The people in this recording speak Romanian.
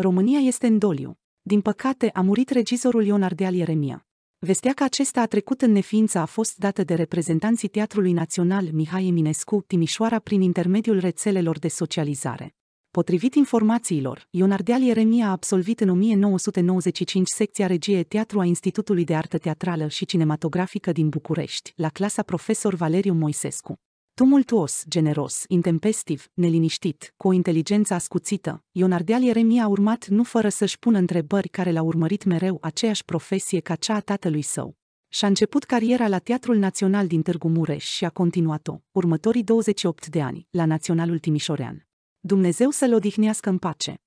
România este în doliu. Din păcate, a murit regizorul Ion Ardeal Ieremia. Vestea că acesta a trecut în neființă a fost dată de reprezentanții Teatrului Național Mihai Eminescu Timișoara prin intermediul rețelelor de socializare. Potrivit informațiilor, Ion Ardeal Ieremia a absolvit în 1995 secția regie teatru a Institutului de Artă Teatrală și Cinematografică din București, la clasa profesor Valeriu Moisescu. Tumultuos, generos, intempestiv, neliniștit, cu o inteligență ascuțită, Ion Ieremia a urmat nu fără să-și pună întrebări care l-au urmărit mereu aceeași profesie ca cea a tatălui său. Și-a început cariera la Teatrul Național din Târgu Mureș și a continuat-o, următorii 28 de ani, la Naționalul Timișorean. Dumnezeu să-l odihnească în pace!